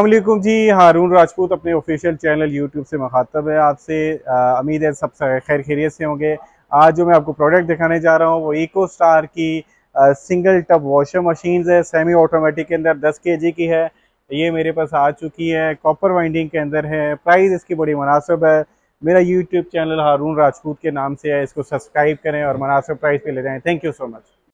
अल्लाम जी हारून राजपूत अपने official channel YouTube से मखातब है आपसे उम्मीद है सब खैर खैरियत से होंगे आज जो मैं आपको प्रोडक्ट दिखाने जा रहा हूँ वो इको स्टार की आ, सिंगल टब वॉशर मशीन है सेमी ऑटोमेटिक के अंदर 10 के की है ये मेरे पास आ चुकी है कॉपर वाइंडिंग के अंदर है प्राइस इसकी बड़ी मुनासब है मेरा यूट्यूब चैनल हारून राजपूत के नाम से है इसको सब्सक्राइब करें और मुनासब प्राइस पर ले जाएँ थैंक यू सो मच